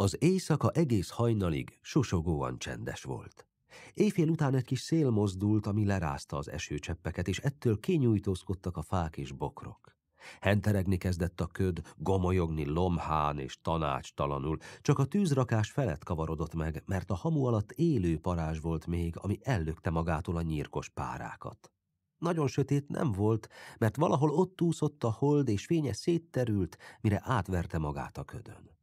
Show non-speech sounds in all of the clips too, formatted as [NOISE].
Az éjszaka egész hajnalig susogóan csendes volt. Éjfél után egy kis szél mozdult, ami lerázta az esőcseppeket, és ettől kinyújtózkodtak a fák és bokrok. Henteregni kezdett a köd, gomolyogni lomhán és tanács talanul. csak a tűzrakás felett kavarodott meg, mert a hamu alatt élő parázs volt még, ami ellökte magától a nyírkos párákat. Nagyon sötét nem volt, mert valahol ott úszott a hold, és fénye szétterült, mire átverte magát a ködön.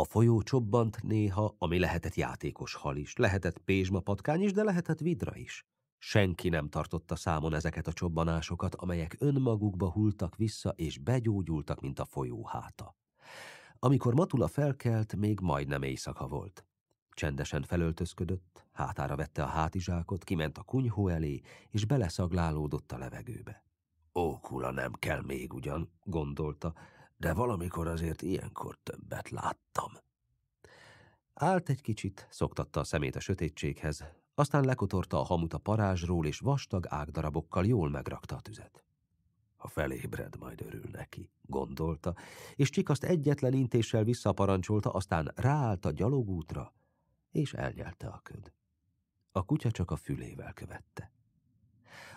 A folyó csobbant néha, ami lehetett játékos hal is, lehetett pézsmapatkány is, de lehetett vidra is. Senki nem tartotta számon ezeket a csobbanásokat, amelyek önmagukba hultak vissza és begyógyultak, mint a folyó háta. Amikor Matula felkelt, még majdnem éjszaka volt. Csendesen felöltözködött, hátára vette a hátizsákot, kiment a kunyhó elé, és beleszaglálódott a levegőbe. Ókula nem kell még ugyan, gondolta, de valamikor azért ilyenkor többet láttam. Állt egy kicsit, szoktatta a szemét a sötétséghez, aztán lekotorta a hamut a parázsról, és vastag ágdarabokkal jól megrakta a tüzet. Ha felébred, majd örül neki, gondolta, és azt egyetlen intéssel visszaparancsolta, aztán ráállt a gyalogútra, és elnyelte a köd. A kutya csak a fülével követte.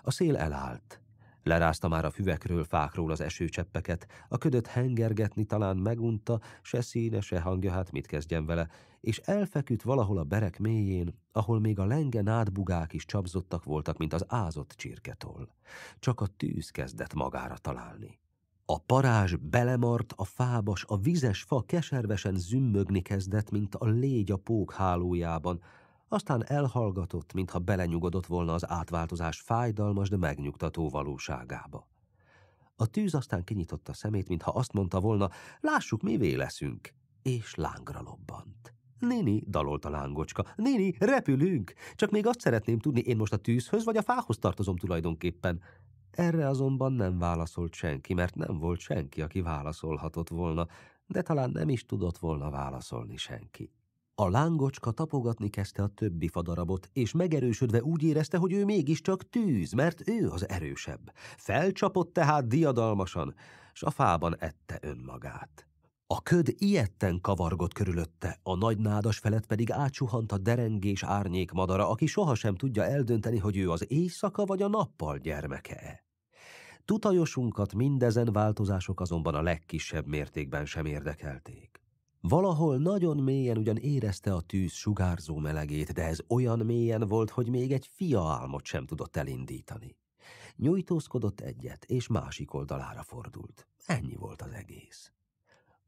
A szél elállt, Lerázta már a füvekről, fákról az esőcseppeket, a ködöt hengergetni talán megunta, se színe, se hangja, hát mit kezdjen vele, és elfeküdt valahol a berek mélyén, ahol még a lenge nádbugák is csapzottak voltak, mint az ázott csirketól. Csak a tűz kezdett magára találni. A parázs belemart a fábas, a vizes fa keservesen zümmögni kezdett, mint a légy a pók hálójában, aztán elhallgatott, mintha belenyugodott volna az átváltozás fájdalmas, de megnyugtató valóságába. A tűz aztán kinyitotta szemét, mintha azt mondta volna, lássuk, mi leszünk, és lángra lobbant. Nini, dalolt a lángocska, Nini, repülünk! Csak még azt szeretném tudni, én most a tűzhöz vagy a fához tartozom tulajdonképpen. Erre azonban nem válaszolt senki, mert nem volt senki, aki válaszolhatott volna, de talán nem is tudott volna válaszolni senki. A lángocska tapogatni kezdte a többi fadarabot, és megerősödve úgy érezte, hogy ő mégiscsak tűz, mert ő az erősebb. Felcsapott tehát diadalmasan, s a fában ette önmagát. A köd ilyetten kavargott körülötte, a nagy nádas felett pedig átsuhant a derengés árnyék madara, aki sohasem tudja eldönteni, hogy ő az éjszaka vagy a nappal gyermeke-e. Tutajosunkat mindezen változások azonban a legkisebb mértékben sem érdekelték. Valahol nagyon mélyen ugyan érezte a tűz sugárzó melegét, de ez olyan mélyen volt, hogy még egy fia álmot sem tudott elindítani. Nyújtózkodott egyet, és másik oldalára fordult. Ennyi volt az egész.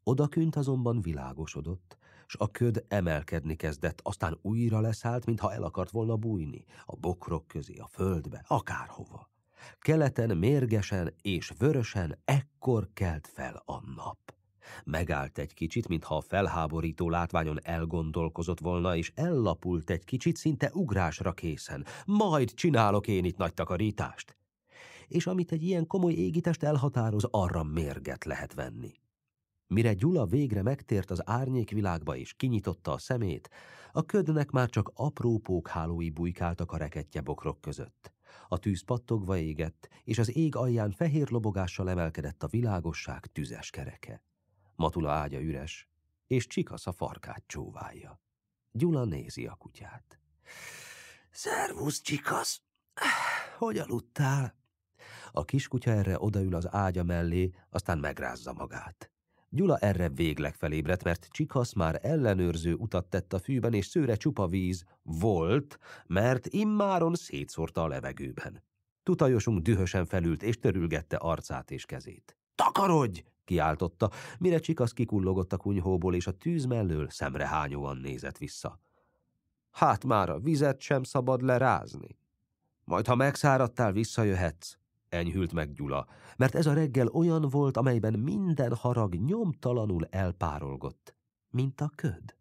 Odakünt azonban világosodott, s a köd emelkedni kezdett, aztán újra leszállt, mintha el akart volna bújni, a bokrok közé, a földbe, akárhova. Keleten mérgesen és vörösen ekkor kelt fel a nap. Megállt egy kicsit, mintha a felháborító látványon elgondolkozott volna, és ellapult egy kicsit, szinte ugrásra készen. Majd csinálok én itt nagy takarítást. És amit egy ilyen komoly égitest elhatároz, arra mérget lehet venni. Mire Gyula végre megtért az árnyékvilágba és kinyitotta a szemét, a ködnek már csak apró pókhálói bujkáltak a rekettje bokrok között. A tűz pattogva égett, és az ég alján fehér lobogással emelkedett a világosság tüzes kereke. Matula ágya üres, és a farkát csóválja. Gyula nézi a kutyát. Szervusz, Csikasz! Hogy aludtál? A kiskutya erre odaül az ágya mellé, aztán megrázza magát. Gyula erre végleg felébredt, mert Csikasz már ellenőrző utat tett a fűben, és szőre csupa víz volt, mert immáron szétszórta a levegőben. Tutajosunk dühösen felült, és törülgette arcát és kezét. – Takarodj! kiáltotta, mire Csikasz kikullogott a kunyhóból, és a tűz mellől szemrehányóan nézett vissza. Hát már a vizet sem szabad lerázni. Majd, ha megszáradtál, visszajöhetsz, enyhült meg Gyula, mert ez a reggel olyan volt, amelyben minden harag nyomtalanul elpárolgott, mint a köd.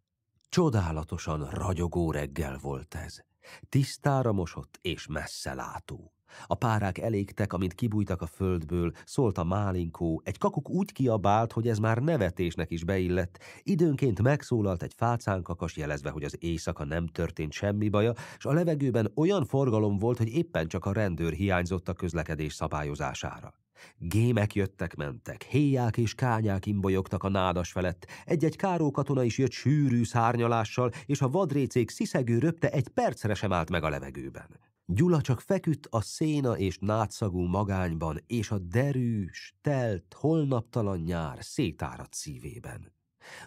Csodálatosan ragyogó reggel volt ez, tisztára mosott és messze látó. A párák elégtek, amint kibújtak a földből, szólt a málinkó, egy kakuk úgy kiabált, hogy ez már nevetésnek is beillett, időnként megszólalt egy kakas jelezve, hogy az éjszaka nem történt semmi baja, és a levegőben olyan forgalom volt, hogy éppen csak a rendőr hiányzott a közlekedés szabályozására. Gémek jöttek-mentek, héják és kányák imbolyogtak a nádas felett, egy-egy káró katona is jött sűrű szárnyalással, és a vadrécék sziszegő röpte egy percre sem állt meg a levegőben. Gyula csak feküdt a széna és nátszagú magányban, és a derűs, telt, holnaptalan nyár szétáradt szívében.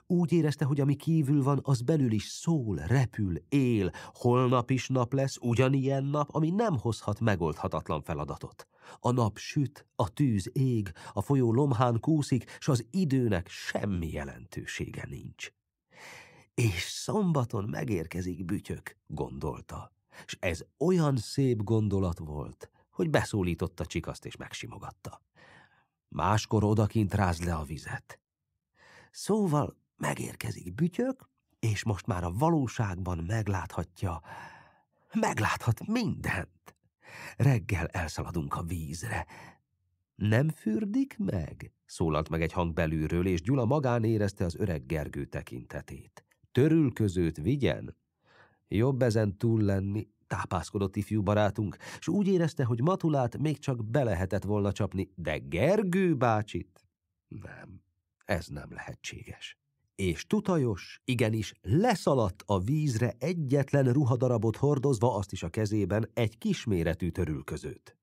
Úgy érezte, hogy ami kívül van, az belül is szól, repül, él, holnap is nap lesz, ugyanilyen nap, ami nem hozhat megoldhatatlan feladatot. A nap süt, a tűz ég, a folyó lomhán kúszik, s az időnek semmi jelentősége nincs. És szombaton megérkezik bütyök, gondolta és ez olyan szép gondolat volt, hogy beszólította Csikaszt és megsimogatta. Máskor odakint rázd le a vizet. Szóval megérkezik bütyök, és most már a valóságban megláthatja, megláthat mindent. Reggel elszaladunk a vízre. Nem fürdik meg? Szólalt meg egy hang belülről, és Gyula magán érezte az öreg Gergő tekintetét. Törülközőt vigyen? Jobb ezen túl lenni, tápászkodott ifjú barátunk, és úgy érezte, hogy Matulát még csak belehetett volna csapni, de Gergő bácsit nem, ez nem lehetséges. És tutajos, igenis leszaladt a vízre egyetlen ruhadarabot hordozva, azt is a kezében, egy kisméretű törülközőt.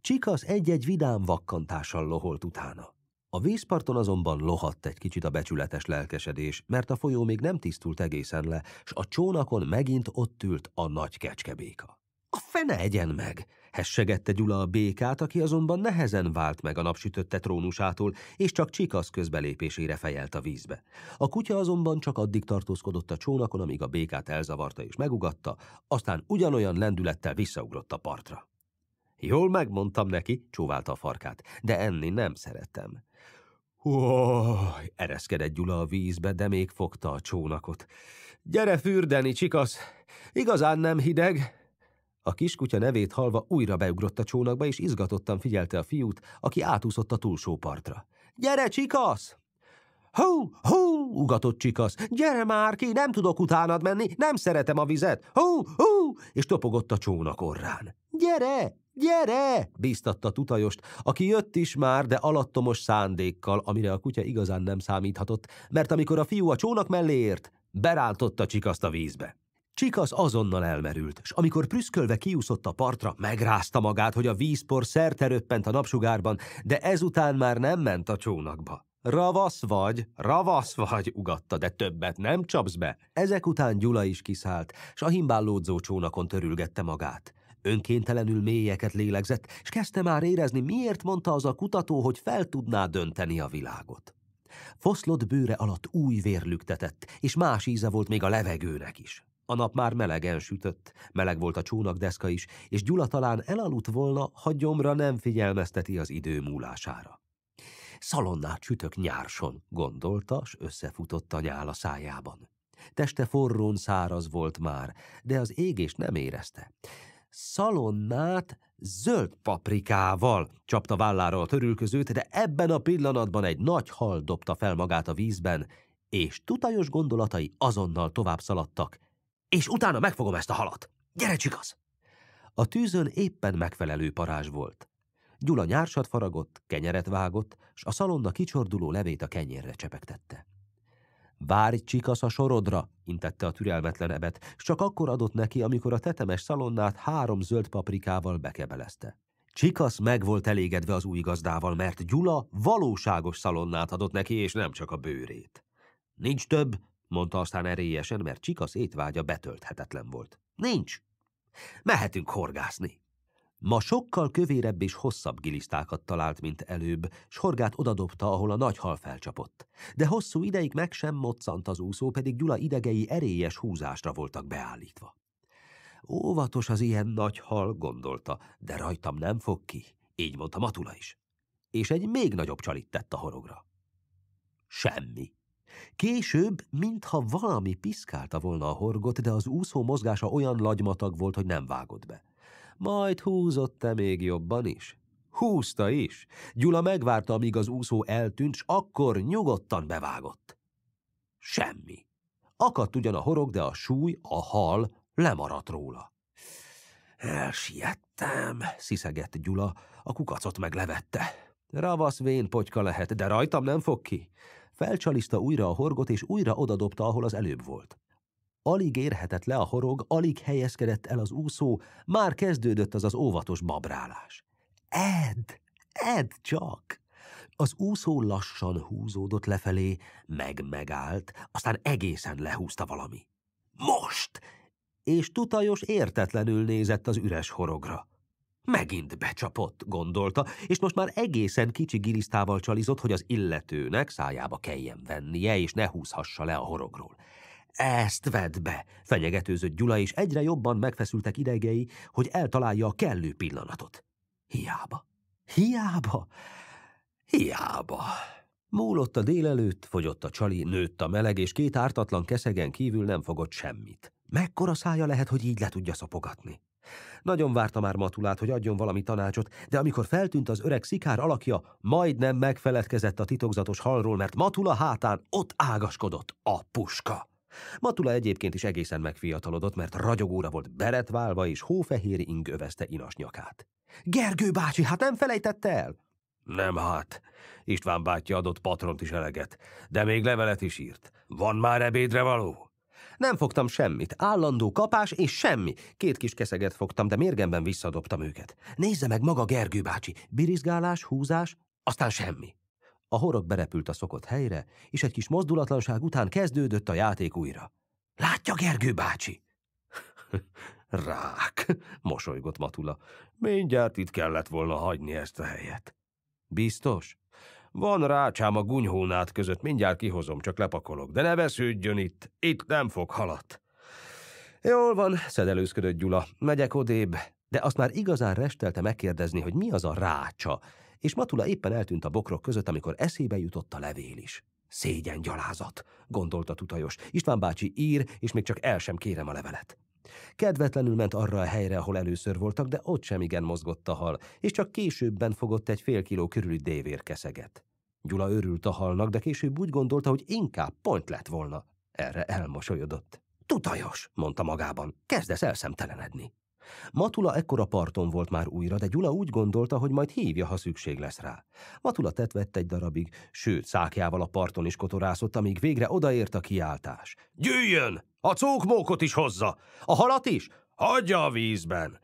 Csikasz egy-egy vidám vakkantással loholt utána. A vízparton azonban lohadt egy kicsit a becsületes lelkesedés, mert a folyó még nem tisztult egészen le, s a csónakon megint ott ült a nagy kecskebéka. A fene egyen meg! Hessegette Gyula a békát, aki azonban nehezen vált meg a napsütötte trónusától, és csak csikasz közbelépésére fejelt a vízbe. A kutya azonban csak addig tartózkodott a csónakon, amíg a békát elzavarta és megugatta, aztán ugyanolyan lendülettel visszaugrott a partra. Jól megmondtam neki, csóválta a farkát, de enni nem szeretem. Uaj, ereszkedett Gyula a vízbe, de még fogta a csónakot. Gyere fürdeni, csikasz! Igazán nem hideg! A kiskutya nevét halva újra beugrott a csónakba, és izgatottan figyelte a fiút, aki átúszott a túlsó partra. Gyere, csikasz! Hú, hú, ugatott csikasz, gyere már ki, nem tudok utánad menni, nem szeretem a vizet. Hú, hú, és topogott a csónak orrán. Gyere! Gyere! bíztatta tutajost, aki jött is már, de alattomos szándékkal, amire a kutya igazán nem számíthatott, mert amikor a fiú a csónak mellé ért, beráltotta Csikaszt a vízbe. Csikasz azonnal elmerült, és amikor prüszkölve kiúszott a partra, megrázta magát, hogy a vízpor röppent a napsugárban, de ezután már nem ment a csónakba. Ravasz vagy, ravasz vagy, ugatta, de többet nem csapsz be. Ezek után Gyula is kiszállt, s a himbállódzó csónakon törülgette magát. Önkéntelenül mélyeket lélegzett, és kezdte már érezni, miért mondta az a kutató, hogy fel tudná dönteni a világot. Foszlott bőre alatt új vér lüktetett, és más íze volt még a levegőnek is. A nap már melegen sütött, meleg volt a csónakdeszka is, és Gyula talán elaludt volna, ha gyomra nem figyelmezteti az idő múlására. Szalonnát sütök nyárson, gondolta, s összefutott a nyál a szájában. Teste forrón száraz volt már, de az égés nem érezte szalonnát zöld paprikával. Csapta vállára a törülközőt, de ebben a pillanatban egy nagy hal dobta fel magát a vízben, és tutajos gondolatai azonnal tovább szaladtak. És utána megfogom ezt a halat! Gyere, az. A tűzön éppen megfelelő parázs volt. Gyula nyársat faragott, kenyeret vágott, s a szalonna kicsorduló levét a kenyérre csepegtette. Várj csikasz a sorodra, intette a türelmetlen ebet, s csak akkor adott neki, amikor a tetemes szalonnát három zöld paprikával bekebelezte. Csikasz meg volt elégedve az új gazdával, mert Gyula valóságos szalonnát adott neki, és nem csak a bőrét. Nincs több, mondta aztán erélyesen, mert Csikasz étvágya betölthetetlen volt. Nincs. Mehetünk horgászni. Ma sokkal kövérebb és hosszabb gilisztákat talált, mint előbb, s horgát odadobta, ahol a nagy hal felcsapott. De hosszú ideig meg sem moccant az úszó, pedig Gyula idegei erélyes húzásra voltak beállítva. Óvatos az ilyen nagy hal, gondolta, de rajtam nem fog ki, így mondta Matula is. És egy még nagyobb csalit tett a horogra. Semmi. Később, mintha valami piszkálta volna a horgot, de az úszó mozgása olyan lagymatag volt, hogy nem vágott be majd húzott-e még jobban is. Húzta is. Gyula megvárta, amíg az úszó eltűnt, s akkor nyugodtan bevágott. Semmi. Akadt ugyan a horog, de a súly, a hal lemaradt róla. Elsiettem, sziszegett Gyula, a kukacot meglevette. Ravasz vén potyka lehet, de rajtam nem fog ki. Felcsaliszta újra a horgot, és újra odadobta, ahol az előbb volt. Alig érhetett le a horog, alig helyezkedett el az úszó, már kezdődött az az óvatos babrálás. Ed! Ed csak! Az úszó lassan húzódott lefelé, meg-megállt, aztán egészen lehúzta valami. Most! És tutajos értetlenül nézett az üres horogra. Megint becsapott, gondolta, és most már egészen kicsi gilisztával csalizott, hogy az illetőnek szájába kelljen vennie, és ne húzhassa le a horogról. Ezt vedd be! fenyegetőzött Gyula, és egyre jobban megfeszültek idegei, hogy eltalálja a kellő pillanatot. Hiába! Hiába! Hiába! Múlott a délelőtt, fogyott a csali, nőtt a meleg, és két ártatlan keszegen kívül nem fogott semmit. Mekkora szája lehet, hogy így le tudja szopogatni? Nagyon várta már Matulát, hogy adjon valami tanácsot, de amikor feltűnt az öreg szikár alakja, majdnem megfeledkezett a titokzatos halról, mert Matula hátán ott ágaskodott a puska. Matula egyébként is egészen megfiatalodott, mert ragyogóra volt beretválva, és hófehér ing övezte inas nyakát. Gergő bácsi, hát nem felejtette el? Nem hát. István bátyja adott patront is eleget, de még levelet is írt. Van már ebédre való? Nem fogtam semmit, állandó kapás és semmi. Két kis keszeget fogtam, de mérgemben visszadobtam őket. Nézze meg maga Gergő bácsi, birizgálás, húzás, aztán semmi. A horog berepült a szokott helyre, és egy kis mozdulatlanság után kezdődött a játék újra. – Látja, Gergő bácsi! [LAUGHS] – Rák! – mosolygott Matula. – Mindjárt itt kellett volna hagyni ezt a helyet. – Biztos? Van rácsám a gunyhónát között, mindjárt kihozom, csak lepakolok, de ne vesződjön itt, itt nem fog halat. Jól van, szedelőzködött Gyula, megyek odébb, de azt már igazán restelte megkérdezni, hogy mi az a rácsa, és Matula éppen eltűnt a bokrok között, amikor eszébe jutott a levél is. Szégyen gyalázat, gondolta tutajos. István bácsi ír, és még csak el sem kérem a levelet. Kedvetlenül ment arra a helyre, ahol először voltak, de ott sem igen mozgott a hal, és csak későbben fogott egy fél kiló körüli dévérkeszeget. Gyula örült a halnak, de később úgy gondolta, hogy inkább pont lett volna. Erre elmosolyodott. Tutajos, mondta magában, kezdesz elszemtelenedni. Matula ekkora parton volt már újra, de Gyula úgy gondolta, hogy majd hívja, ha szükség lesz rá. Matula tetvett egy darabig, sőt, szákjával a parton is kotorászott, amíg végre odaért a kiáltás. Gyűjjön! A cókmókot is hozza! A halat is! Hagyja a vízben!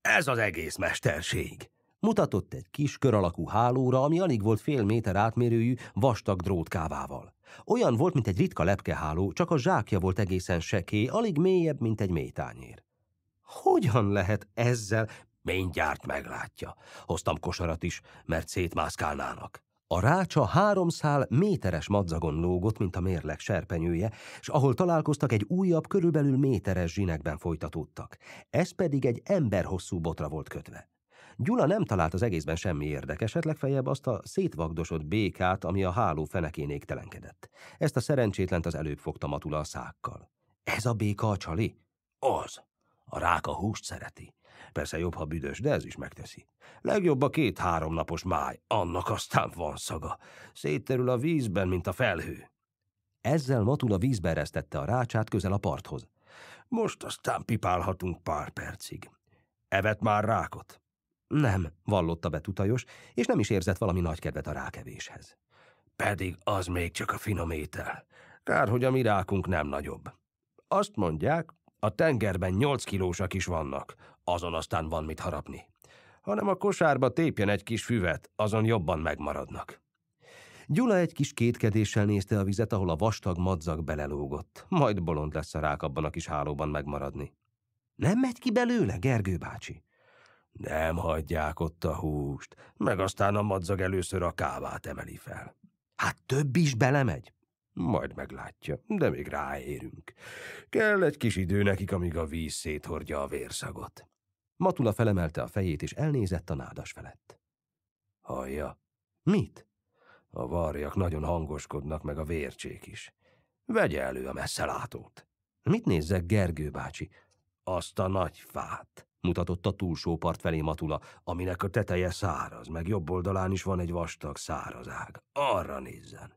Ez az egész mesterség! Mutatott egy kis kör alakú hálóra, ami alig volt fél méter átmérőjű, vastag drótkávával. Olyan volt, mint egy ritka lepkeháló, csak a zsákja volt egészen seké, alig mélyebb, mint egy métányér. Hogyan lehet ezzel? Mindjárt meglátja. Hoztam kosarat is, mert szétmászkálnának. A rácsa háromszál méteres madzagon lógott, mint a mérleg serpenyője, és ahol találkoztak, egy újabb, körülbelül méteres zsinekben folytatódtak. Ez pedig egy emberhosszú botra volt kötve. Gyula nem talált az egészben semmi érdekeset, legfeljebb azt a szétvagdosott békát, ami a háló fenekén égtelenkedett. Ezt a szerencsétlent az előbb fogta Matula a szákkal. Ez a béka a csali? Az. A rák a húst szereti. Persze jobb, ha büdös, de ez is megteszi. Legjobb a két-három napos máj, annak aztán van szaga. Szétterül a vízben, mint a felhő. Ezzel Matula vízbe eresztette a rácsát közel a parthoz. Most aztán pipálhatunk pár percig. Evet már rákot? Nem, vallotta be tutajos, és nem is érzett valami nagy kedvet a rákevéshez. Pedig az még csak a finom étel. Kár, hogy a mi rákunk nem nagyobb. Azt mondják, a tengerben nyolc kilósak is vannak, azon aztán van mit harapni. Hanem a kosárba tépjen egy kis füvet, azon jobban megmaradnak. Gyula egy kis kétkedéssel nézte a vizet, ahol a vastag madzag belelógott. Majd bolond lesz a rák abban a kis hálóban megmaradni. Nem megy ki belőle, Gergő bácsi? Nem hagyják ott a húst, meg aztán a madzag először a kávát emeli fel. Hát több is belemegy. Majd meglátja, de még ráérünk. Kell egy kis idő nekik, amíg a víz széthordja a vérszagot. Matula felemelte a fejét, és elnézett a nádas felett. Hallja. Mit? A varjak nagyon hangoskodnak, meg a vércsék is. Vegye elő a messzelátót. Mit nézzek, Gergő bácsi? Azt a nagy fát, mutatott a túlsó part felé Matula, aminek a teteje száraz, meg jobb oldalán is van egy vastag száraz ág. Arra nézzen.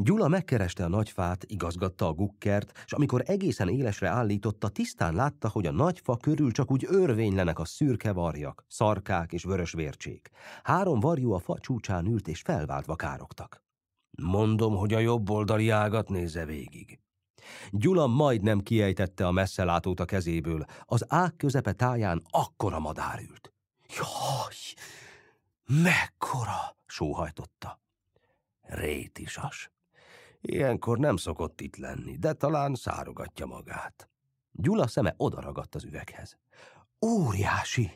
Gyula megkereste a nagyfát, igazgatta a gukkert, és amikor egészen élesre állította, tisztán látta, hogy a nagyfa körül csak úgy örvénylenek a szürke varjak, szarkák és vörös vércsék. Három varjú a fa csúcsán ült és felváltva károgtak. Mondom, hogy a jobb oldali ágat nézze végig. Gyula majdnem kiejtette a messzelátót a kezéből. Az ág közepe táján akkora madár ült. Jaj, mekkora! sóhajtotta. Rétisas. Ilyenkor nem szokott itt lenni, de talán szárogatja magát. Gyula szeme odaragadt az üveghez. Óriási!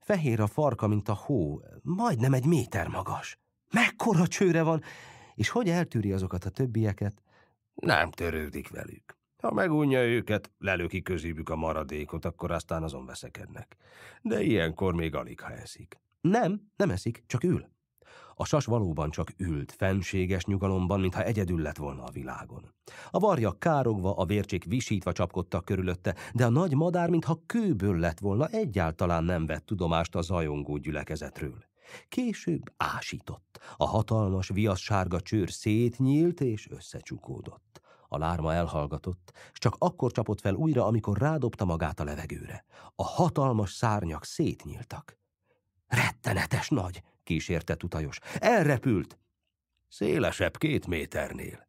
Fehér a farka, mint a hó, majdnem egy méter magas. Mekkora csőre van, és hogy eltűri azokat a többieket? Nem törődik velük. Ha megunja őket, lelöki közébük a maradékot, akkor aztán azon veszekednek. De ilyenkor még alig, ha eszik. Nem, nem eszik, csak ül. A sas valóban csak ült, fenséges nyugalomban, mintha egyedül lett volna a világon. A varja károgva, a vércsék visítva csapkodtak körülötte, de a nagy madár, mintha kőből lett volna, egyáltalán nem vett tudomást a zajongó gyülekezetről. Később ásított. A hatalmas, viaszsárga csőr szétnyílt és összecsukódott. A lárma elhallgatott, és csak akkor csapott fel újra, amikor rádobta magát a levegőre. A hatalmas szárnyak szétnyíltak. Rettenetes nagy! kísérte tutajos. Elrepült! Szélesebb két méternél.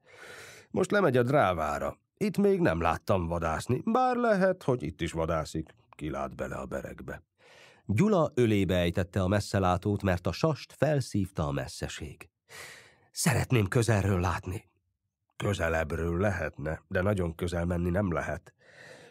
Most lemegy a drávára. Itt még nem láttam vadászni, bár lehet, hogy itt is vadászik. Kilát bele a berekbe. Gyula ölébe ejtette a messzelátót, mert a sast felszívta a messzeség. Szeretném közelről látni. Közelebbről lehetne, de nagyon közel menni nem lehet.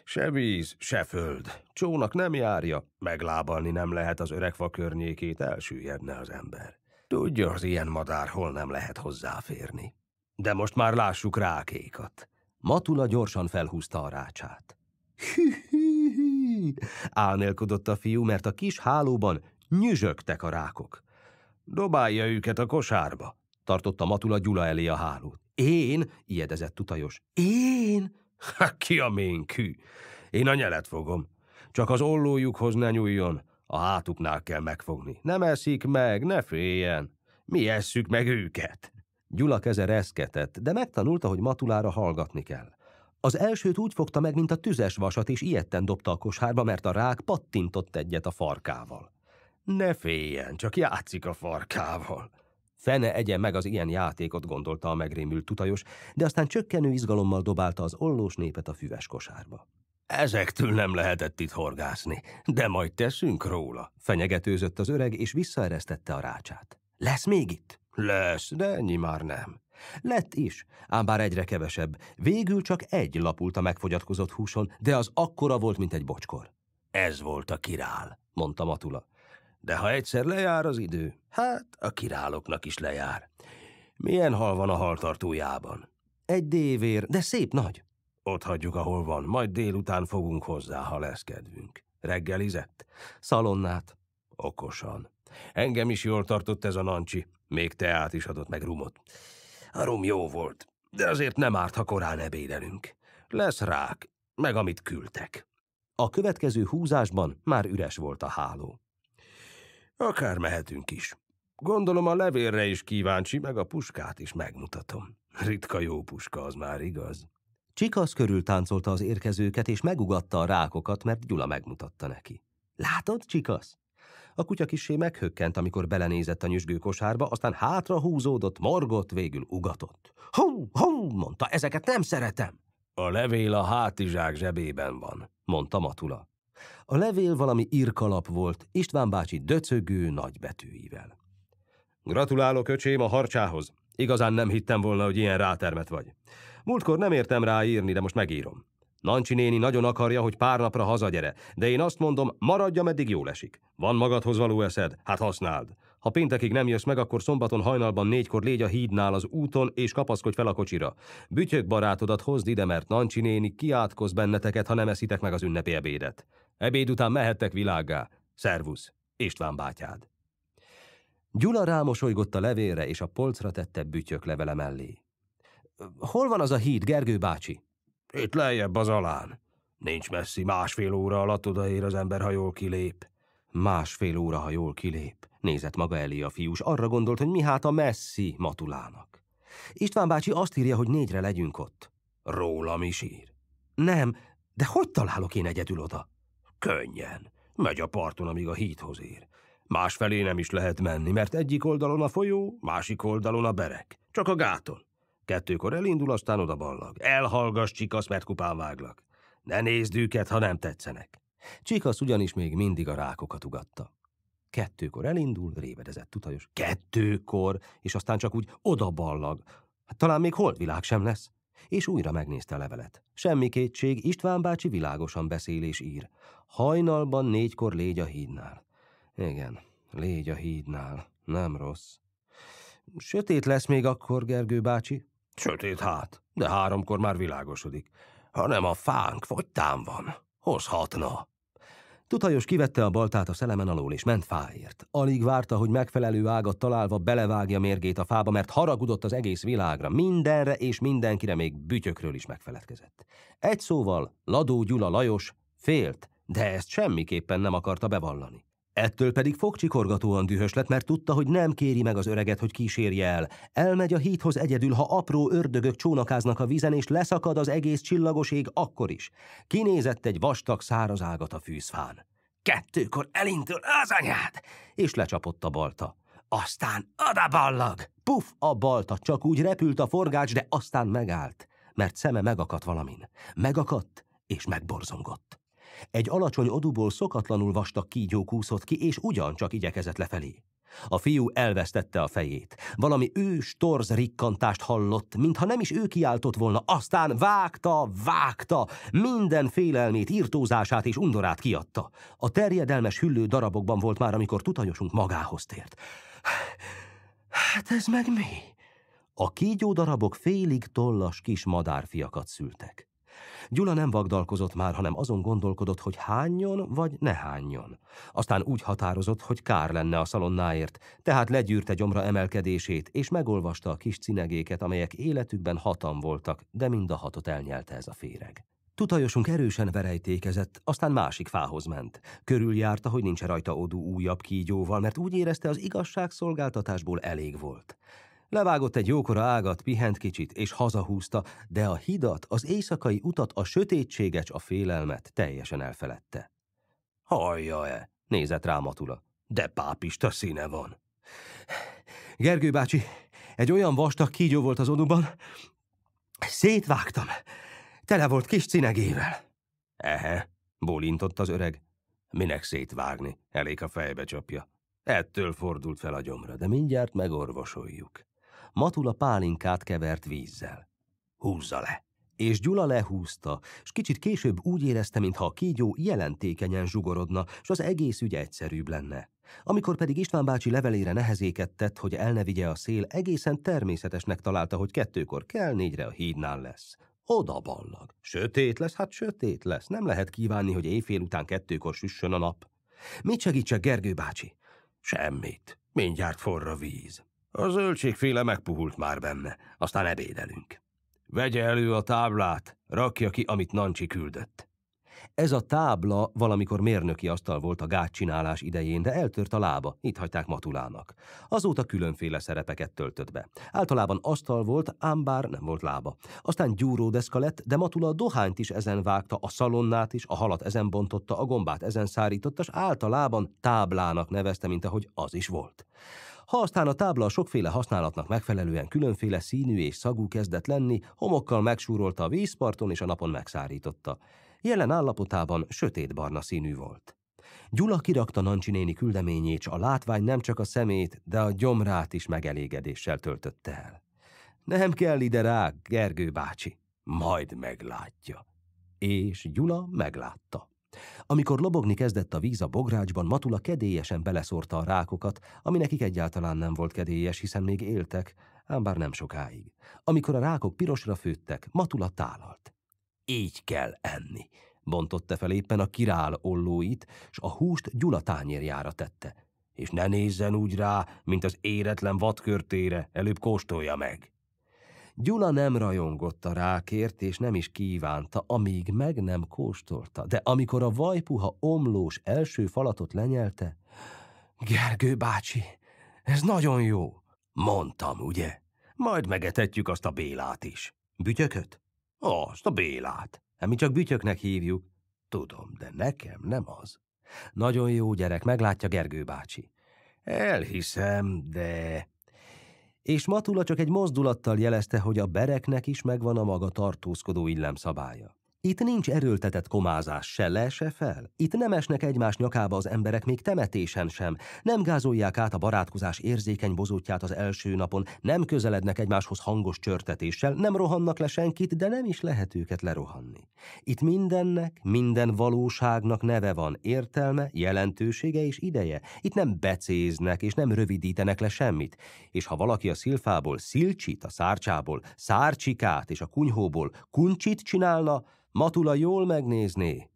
Se víz, se föld. Csónak nem járja, meglábalni nem lehet az öreg fa környékét, elsüllyedne az ember. Tudja, az ilyen madár hol nem lehet hozzáférni. De most már lássuk rá kékat. Matula gyorsan felhúzta a rácsát. Hihihi! Álmélkodott a fiú, mert a kis hálóban nyüzsögtek a rákok. Dobálja őket a kosárba, tartotta Matula Gyula elé a hálót. Én? ijedezett tutajos. Én? Ha, [LAUGHS] ki a ménkű? Én a nyelet fogom. Csak az ollójukhoz ne nyúljon, a hátuknál kell megfogni. Nem eszik meg, ne féljen. Mi esszük meg őket? Gyula keze reszketett, de megtanulta, hogy matulára hallgatni kell. Az elsőt úgy fogta meg, mint a tüzes vasat, és ilyetten dobta a kosárba, mert a rák pattintott egyet a farkával. Ne féljen, csak játszik a farkával. Fene egye meg az ilyen játékot, gondolta a megrémült tutajos, de aztán csökkenő izgalommal dobálta az ollós népet a füves kosárba. Ezektől nem lehetett itt horgászni, de majd teszünk róla, fenyegetőzött az öreg, és visszaeresztette a rácsát. Lesz még itt? Lesz, de ennyi már nem. Lett is, ám bár egyre kevesebb. Végül csak egy lapult a megfogyatkozott húson, de az akkora volt, mint egy bocskor. Ez volt a király, mondta Matula. De ha egyszer lejár az idő, hát a királoknak is lejár. Milyen hal van a haltartójában? Egy dévér, de szép nagy. Ott hagyjuk, ahol van, majd délután fogunk hozzá, ha lesz kedvünk. Reggelizett? Szalonnát. Okosan. Engem is jól tartott ez a nancsi. Még teát is adott meg rumot. A rum jó volt, de azért nem árt, ha korán ebédelünk. Lesz rák, meg amit küldtek. A következő húzásban már üres volt a háló. Akár mehetünk is. Gondolom a levélre is kíváncsi, meg a puskát is megmutatom. Ritka jó puska, az már igaz. Csikasz körül táncolta az érkezőket, és megugatta a rákokat, mert Gyula megmutatta neki. Látod, Csikasz? A kutya kisé meghökkent, amikor belenézett a nyüzsgő kosárba, aztán hátra húzódott, morgott, végül ugatott. Hú, hú, mondta, ezeket nem szeretem. A levél a hátizsák zsebében van, mondta Matula. A levél valami írkalap volt, István bácsi döcögő nagybetűivel. Gratulálok, öcsém, a harcsához. Igazán nem hittem volna, hogy ilyen rátermet vagy. Múltkor nem értem rá írni, de most megírom. Nancsi néni nagyon akarja, hogy pár napra hazagyere, de én azt mondom, maradj, meddig jól esik. Van magadhoz való eszed, hát használd. Ha péntekig nem jössz meg, akkor szombaton hajnalban négykor légy a hídnál az úton, és kapaszkodj fel a kocsira. Bütyök barátodat hozd ide, mert Nancsi néni kiátkoz benneteket, ha nem eszitek meg az ünnepi ebédet. Ebéd után mehettek világgá. Szervusz, István bátyád. Gyula rámosolygott a levélre, és a polcra tette bütyök levele mellé. Hol van az a híd, Gergő bácsi? Itt lejjebb az alán. Nincs messzi, másfél óra alatt odaér az ember, ha jól kilép. Másfél óra, ha jól kilép. Nézett maga elé a fiús, arra gondolt, hogy mi hát a messzi matulának. István bácsi azt írja, hogy négyre legyünk ott. Rólam is ír. Nem, de hogy találok én egyedül oda? Könnyen. Megy a parton, amíg a híthoz ér. Másfelé nem is lehet menni, mert egyik oldalon a folyó, másik oldalon a berek. Csak a gáton. Kettőkor elindul, aztán oda ballag. Elhallgass, csikasz, mert kupán váglak. Ne nézd őket, ha nem tetszenek. Csikasz ugyanis még mindig a rákokat ugatta. Kettőkor elindul, révedezett tutajos. Kettőkor! És aztán csak úgy odaballag. Hát talán még holdvilág sem lesz. És újra megnézte a levelet. Semmi kétség, István bácsi világosan beszél és ír. Hajnalban négykor légy a hídnál. Igen, légy a hídnál. Nem rossz. Sötét lesz még akkor, Gergő bácsi? Sötét hát, de háromkor már világosodik. Hanem a fánk fogytán van. Hozhatna. Tutajos kivette a baltát a szelemen alól, és ment fáért. Alig várta, hogy megfelelő ágat találva belevágja mérgét a fába, mert haragudott az egész világra, mindenre és mindenkire még bütyökről is megfeledkezett. Egy szóval Ladó Gyula Lajos félt, de ezt semmiképpen nem akarta bevallani. Ettől pedig fogcsikorgatóan dühös lett, mert tudta, hogy nem kéri meg az öreget, hogy kísérje el. Elmegy a híthoz egyedül, ha apró ördögök csónakáznak a vízen, és leszakad az egész csillagos ég akkor is. Kinézett egy vastag száraz ágat a fűzfán. Kettőkor elintől az anyád, és lecsapott a balta. Aztán adaballag! Puf, a balta csak úgy repült a forgács, de aztán megállt, mert szeme megakadt valamin. Megakadt és megborzongott. Egy alacsony oduból szokatlanul vastag kígyó kúszott ki, és ugyancsak igyekezett lefelé. A fiú elvesztette a fejét. Valami ős torz rikkantást hallott, mintha nem is ő kiáltott volna, aztán vágta, vágta, minden félelmét, írtózását és undorát kiadta. A terjedelmes hüllő darabokban volt már, amikor tutajosunk magához tért. Hát ez meg mi? A kígyó darabok félig tollas kis madárfiakat szültek. Gyula nem vagdalkozott már, hanem azon gondolkodott, hogy hányjon vagy ne hányjon. Aztán úgy határozott, hogy kár lenne a szalonnáért, tehát legyűrte gyomra emelkedését, és megolvasta a kis cinegéket, amelyek életükben hatan voltak, de mind a hatot elnyelte ez a féreg. Tutajosunk erősen verejtékezett, aztán másik fához ment. Körüljárta, hogy nincs rajta odú újabb kígyóval, mert úgy érezte, az igazságszolgáltatásból elég volt. Levágott egy jókora ágat, pihent kicsit, és hazahúzta, de a hidat, az éjszakai utat, a sötétségecs, a félelmet teljesen elfeledte. Hallja-e? nézett rá Matula. De pápista színe van. Gergő bácsi, egy olyan vastag kígyó volt az oduban, szétvágtam, tele volt kis cinegével. Ehe, bólintott az öreg. Minek szétvágni, elég a fejbe csapja. Ettől fordult fel a gyomra, de mindjárt megorvosoljuk. Matula pálinkát kevert vízzel. Húzza le! És Gyula lehúzta, és kicsit később úgy érezte, mintha a kígyó jelentékenyen zsugorodna, és az egész ügy egyszerűbb lenne. Amikor pedig István bácsi levelére nehezéket tett, hogy el ne vigye a szél, egészen természetesnek találta, hogy kettőkor kell, négyre a hídnál lesz. Oda ballag. Sötét lesz, hát sötét lesz. Nem lehet kívánni, hogy éjfél után kettőkor süssön a nap. Mit segítse Gergő bácsi? Semmit. Mindjárt forra víz. A zöldségféle megpuhult már benne, aztán ebédelünk. Vegye elő a táblát, rakja ki, amit Nancsi küldött. Ez a tábla valamikor mérnöki asztal volt a gátcsinálás idején, de eltört a lába, itt hagyták Matulának. Azóta különféle szerepeket töltött be. Általában asztal volt, ám bár nem volt lába. Aztán gyúródeszka lett, de Matula a dohányt is ezen vágta, a szalonnát is, a halat ezen bontotta, a gombát ezen szárította, és általában táblának nevezte, mint ahogy az is volt. Ha aztán a tábla a sokféle használatnak megfelelően különféle színű és szagú kezdett lenni, homokkal megsúrolta a vízparton és a napon megszárította. Jelen állapotában sötét barna színű volt. Gyula kirakta Nancsi néni küldeményét, a látvány nem csak a szemét, de a gyomrát is megelégedéssel töltötte el. Nem kell ide rá, Gergő bácsi, majd meglátja. És Gyula meglátta. Amikor lobogni kezdett a víz a bográcsban, Matula kedélyesen beleszórta a rákokat, ami nekik egyáltalán nem volt kedélyes, hiszen még éltek, ám bár nem sokáig. Amikor a rákok pirosra főttek, Matula tálalt. Így kell enni, bontotta fel éppen a király ollóit, s a húst Gyula tányérjára tette. És ne nézzen úgy rá, mint az éretlen vadkörtére, előbb kóstolja meg. Gyula nem rajongott a rákért, és nem is kívánta, amíg meg nem kóstolta, de amikor a vajpuha omlós első falatot lenyelte, Gergő bácsi, ez nagyon jó, mondtam, ugye? Majd megetetjük azt a Bélát is. Bütyököt? Azt a Bélát. Hát mi csak bütyöknek hívjuk. Tudom, de nekem nem az. Nagyon jó gyerek, meglátja Gergő bácsi. Elhiszem, de és Matula csak egy mozdulattal jelezte, hogy a bereknek is megvan a maga tartózkodó illemszabálya. Itt nincs erőltetett komázás se le, se fel. Itt nem esnek egymás nyakába az emberek még temetésen sem. Nem gázolják át a barátkozás érzékeny bozótját az első napon, nem közelednek egymáshoz hangos csörtetéssel, nem rohannak le senkit, de nem is lehet őket lerohanni. Itt mindennek, minden valóságnak neve van, értelme, jelentősége és ideje. Itt nem becéznek és nem rövidítenek le semmit. És ha valaki a szilfából szilcsit, a szárcsából szárcsikát és a kunyhóból kuncsit csinálna, Matula jól megnézné,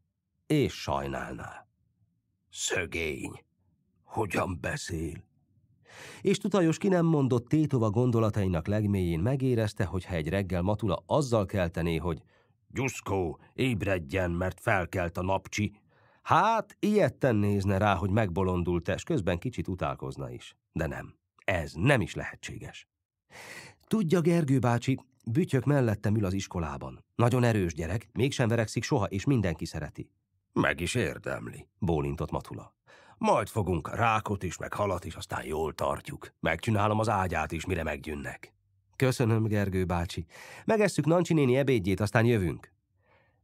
és sajnálná. Szögény, hogyan beszél? És tutajos ki nem mondott tétova gondolatainak legmélyén megérezte, hogy ha egy reggel Matula azzal keltené, hogy Gyuszkó, ébredjen, mert felkelt a napcsi, Hát, ilyetten nézne rá, hogy megbolondult és közben kicsit utálkozna is. De nem, ez nem is lehetséges. Tudja, Gergő bácsi, Bütyök mellettem ül az iskolában. Nagyon erős gyerek, mégsem verekszik soha, és mindenki szereti. Meg is érdemli, bólintott Matula. Majd fogunk rákot is, meg halat is, aztán jól tartjuk. Megcsinálom az ágyát is, mire meggyűnnek. Köszönöm, Gergő bácsi. Megesszük Nancsi néni ebédjét, aztán jövünk.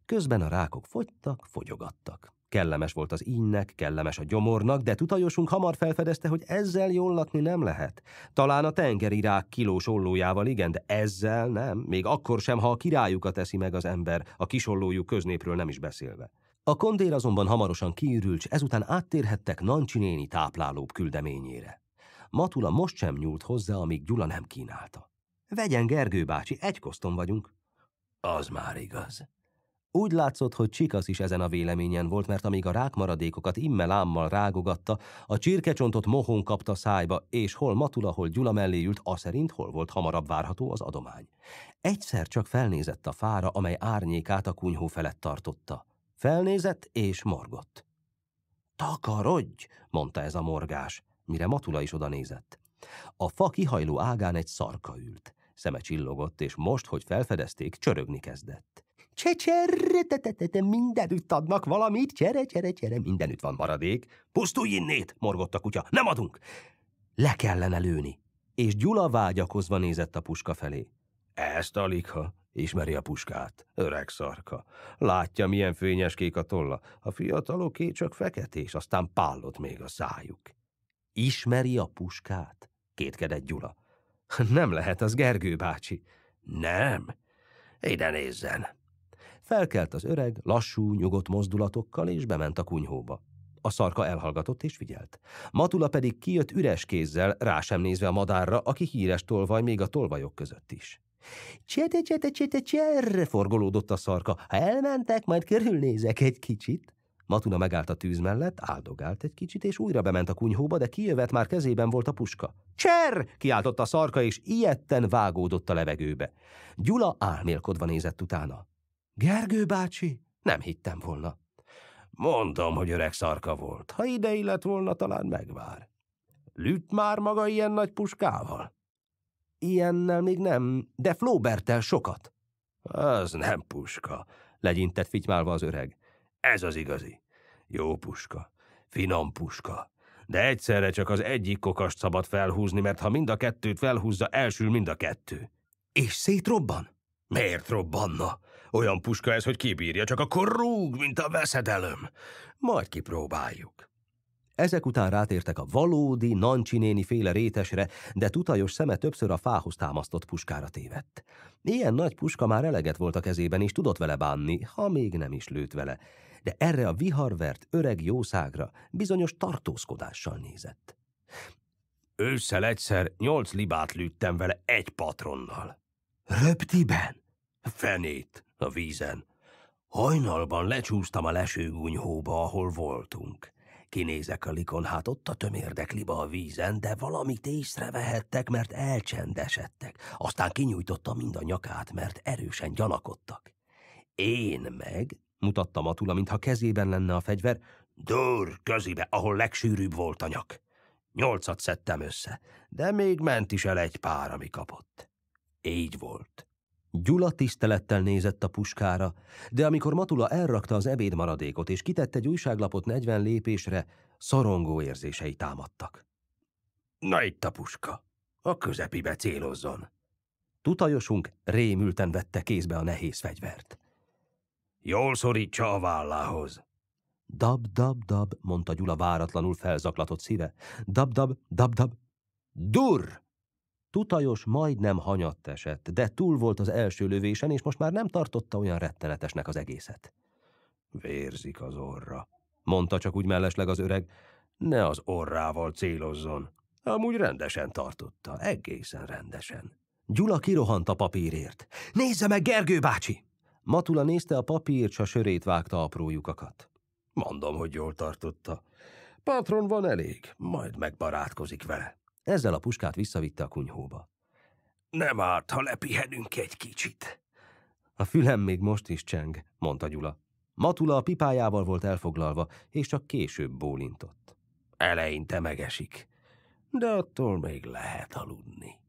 Közben a rákok fogytak, fogyogattak. Kellemes volt az innek, kellemes a gyomornak, de tutajosunk hamar felfedezte, hogy ezzel jól lakni nem lehet. Talán a tengeri rák kilós ollójával igen, de ezzel nem, még akkor sem, ha a királyukat eszi meg az ember, a kisollójú köznépről nem is beszélve. A kondér azonban hamarosan kiürült, ezután áttérhettek Nancsi néni táplálóbb küldeményére. Matula most sem nyúlt hozzá, amíg Gyula nem kínálta. Vegyen, Gergő bácsi, egy koszton vagyunk. Az már igaz, úgy látszott, hogy Csikasz is ezen a véleményen volt, mert amíg a rákmaradékokat immelámmal rágogatta, a csirkecsontot mohon kapta szájba, és hol Matula, hol Gyula mellé ült, a szerint hol volt hamarabb várható az adomány. Egyszer csak felnézett a fára, amely árnyékát a kunyhó felett tartotta. Felnézett és morgott. Takarodj, mondta ez a morgás, mire Matula is oda nézett. A fa kihajló ágán egy szarka ült. Szeme csillogott, és most, hogy felfedezték, csörögni kezdett te, mindenütt adnak valamit, csere, csere, csere, mindenütt van maradék. Pusztulj innét, morgott a kutya, nem adunk. Le kellene lőni. És Gyula vágyakozva nézett a puska felé. Ezt alig ha Ismeri a puskát, öreg szarka. Látja, milyen fényes kék a tolla. A fiataloké csak feketés, aztán pállott még a szájuk. Ismeri a puskát? Kétkedett Gyula. Nem lehet az Gergő bácsi. Nem. Ide nézzen. Felkelt az öreg, lassú, nyugodt mozdulatokkal, és bement a kunyhóba. A szarka elhallgatott és figyelt. Matula pedig kijött üres kézzel, rá sem nézve a madárra, aki híres tolvaj még a tolvajok között is. Csete, csete, csete, cserre, forgolódott a szarka. Ha elmentek, majd körülnézek egy kicsit. Matula megállt a tűz mellett, áldogált egy kicsit, és újra bement a kunyhóba, de kijövet már kezében volt a puska. Cser! kiáltott a szarka, és ilyetten vágódott a levegőbe. Gyula álmélkodva nézett utána. Gergő bácsi? Nem hittem volna. Mondtam, hogy öreg szarka volt. Ha ide illet volna, talán megvár. Lütt már maga ilyen nagy puskával? Ilyennel még nem, de Flóbertel sokat. Az nem puska, legyintett figyelve az öreg. Ez az igazi. Jó puska, finom puska. De egyszerre csak az egyik kokast szabad felhúzni, mert ha mind a kettőt felhúzza, elsül mind a kettő. És szétrobban? Miért robbanna? Olyan puska ez, hogy kibírja, csak akkor rúg, mint a veszedelem. Majd kipróbáljuk. Ezek után rátértek a valódi, nancsinéni féle rétesre, de tutajos szeme többször a fához támasztott puskára tévedt. Ilyen nagy puska már eleget volt a kezében, és tudott vele bánni, ha még nem is lőtt vele. De erre a viharvert öreg jószágra bizonyos tartózkodással nézett. Ősszel egyszer nyolc libát lőttem vele egy patronnal. Röptiben? Fenét! a vízen. Hajnalban lecsúsztam a lesőgúnyhóba, ahol voltunk. Kinézek a likon, hát ott a tömérdek liba a vízen, de valamit észrevehettek, mert elcsendesedtek. Aztán kinyújtotta mind a nyakát, mert erősen gyanakodtak. Én meg, mutatta Matula, mintha kezében lenne a fegyver, dör közibe, ahol legsűrűbb volt a nyak. Nyolcat szedtem össze, de még ment is el egy pár, ami kapott. Így volt. Gyula tisztelettel nézett a puskára, de amikor Matula elrakta az ebéd maradékot és kitette egy újságlapot 40 lépésre, szorongó érzései támadtak. Na itt a puska, a közepibe célozzon. Tutajosunk rémülten vette kézbe a nehéz fegyvert. Jól szorítsa a vállához. Dab, dab, dab, mondta Gyula váratlanul felzaklatott szíve. Dab, dab, dab, dab. Dur! Tutajos majdnem hanyatt esett, de túl volt az első lövésen, és most már nem tartotta olyan rettenetesnek az egészet. Vérzik az orra, mondta csak úgy mellesleg az öreg, ne az orrával célozzon. Amúgy rendesen tartotta, egészen rendesen. Gyula kirohant a papírért. Nézze meg, Gergő bácsi! Matula nézte a papírt, s a sörét vágta apró lyukakat. Mondom, hogy jól tartotta. Patron van elég, majd megbarátkozik vele. Ezzel a puskát visszavitte a kunyhóba. Nem árt, ha lepihenünk egy kicsit. A fülem még most is cseng, mondta Gyula. Matula a pipájával volt elfoglalva, és csak később bólintott. Eleinte megesik, de attól még lehet aludni.